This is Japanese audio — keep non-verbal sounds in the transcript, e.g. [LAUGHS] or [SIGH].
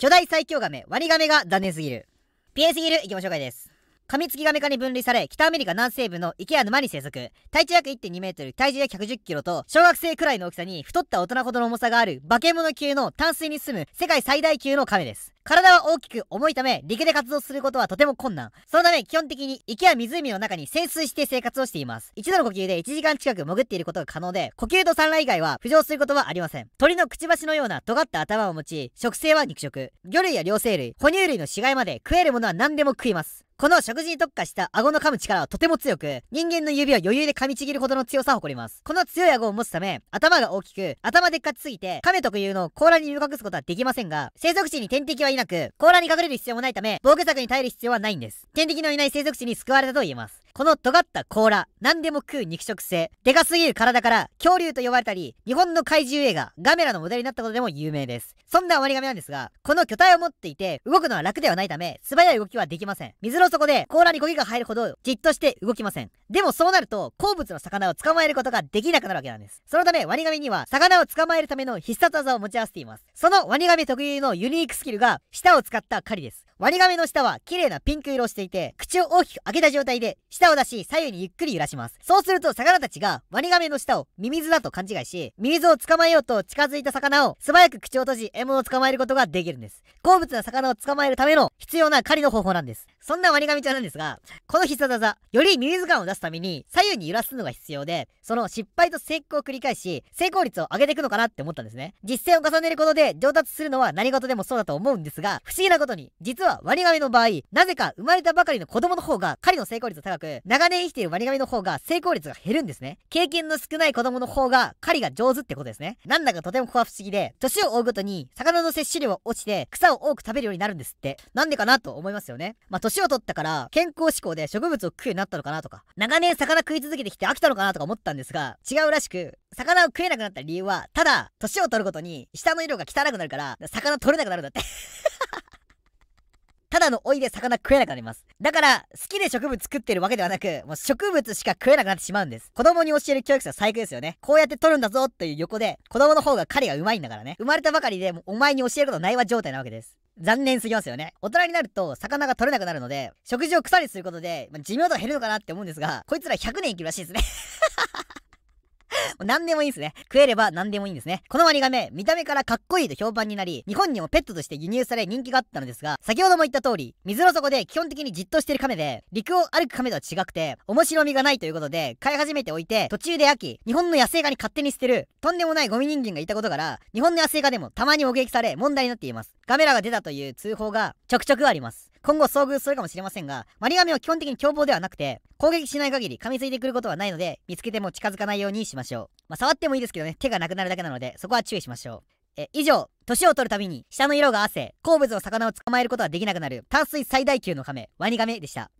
巨大最強ガメ、ワニガメが残念すぎる。ピエすぎる生き物紹介です。カミツキガメ科に分類され、北アメリカ南西部の池や沼に生息。体長約1.2メートル、体重約110キロと、小学生くらいの大きさに太った大人ほどの重さがある、化け物級の淡水に住む世界最大級のカメです。体は大きく重いため、陸で活動することはとても困難。そのため、基本的に池や湖の中に潜水して生活をしています。一度の呼吸で1時間近く潜っていることが可能で、呼吸と産卵以外は浮上することはありません。鳥のくちばしのような尖った頭を持ち、食性は肉食。魚類や両生類、哺乳類の死骸まで食えるものは何でも食います。この食事に特化した顎の噛む力はとても強く、人間の指は余裕で噛みちぎるほどの強さを誇ります。この強い顎を持つため、頭が大きく、頭でっかちすぎて、亀特有の甲羅に身を隠すことはできませんが、生息地に天敵はいなく、甲羅に隠れる必要もないため、防御策に耐える必要はないんです。天敵のいない生息地に救われたと言えます。この尖った甲羅、何でも食う肉食性、でかすぎる体から恐竜と呼ばれたり、日本の怪獣映画、ガメラのモデルになったことでも有名です。そんなワニガメなんですが、この巨体を持っていて、動くのは楽ではないため、素早い動きはできません。水の底で甲羅にゴキが入るほど、じっとして動きません。でもそうなると、好物の魚を捕まえることができなくなるわけなんです。そのため、ワニガメには、魚を捕まえるための必殺技を持ち合わせています。そのワニガメ特有のユニークスキルが、舌を使った狩りです。ワニガメの舌は綺麗なピンク色をしていて、口を大きく開けた状態で、舌を出し、左右にゆっくり揺らします。そうすると、魚たちが、ワニガメの舌をミミズだと勘違いし、ミミズを捕まえようと近づいた魚を、素早く口を閉じ、獲物を捕まえることができるんです。好物な魚を捕まえるための必要な狩りの方法なんです。そんな割り紙ちゃんなんですが、この必殺技、よりミミ感を出すために左右に揺らすのが必要で、その失敗と成功を繰り返し、成功率を上げていくのかなって思ったんですね。実践を重ねることで上達するのは何事でもそうだと思うんですが、不思議なことに、実は割り紙の場合、なぜか生まれたばかりの子供の方が狩りの成功率高く、長年生きている割り紙の方が成功率が減るんですね。経験の少ない子供の方が狩りが上手ってことですね。なんだかとてもここは不思議で、年を追うごとに魚の摂取量落ちて草を多く食べるようになるんですって。なんでかなと思いますよね。まあ年を取ったから、健康志向で植物を食うようになったのかなとか、長年魚食い続けてきて飽きたのかなとか思ったんですが、違うらしく、魚を食えなくなった理由は、ただ、年を取ることに、下の色が汚くなるから、魚取れなくなるんだって [LAUGHS] ただの老いで魚食えなくなります。だから、好きで植物食ってるわけではなく、もう植物しか食えなくなってしまうんです。子供に教える教育者最高ですよね。こうやって取るんだぞという横で、子供の方が狩りがうまいんだからね。生まれたばかりで、もうお前に教えることないわ状態なわけです。残念すぎますよね。大人になると魚が取れなくなるので、食事を草にすることで、まあ、寿命度減るのかなって思うんですが、こいつら100年生きるらしいですね [LAUGHS] 何でもいいんですね。食えれば何でもいいんですね。このワニガメ、見た目からかっこいいと評判になり、日本にもペットとして輸入され人気があったのですが、先ほども言った通り、水の底で基本的にじっとしてる亀で、陸を歩く亀とは違くて、面白みがないということで、飼い始めておいて、途中で飽き、日本の野生化に勝手に捨てる、とんでもないゴミ人間がいたことから、日本の野生化でもたまに目撃され問題になっています。ガメラが出たという通報がちょくちょくあります。今後遭遇するかもしれませんが、マリガメは基本的に凶暴ではなくて、攻撃しない限り噛みついてくることはないので、見つけても近づかないようにしましょう。上。まあ、触ってもいいですけどね、手がなくなるだけなので、そこは注意しましょう。え、以上、年を取るたびに、下の色が汗、好物の魚を捕まえることはできなくなる、淡水最大級の亀、ワニガメでした。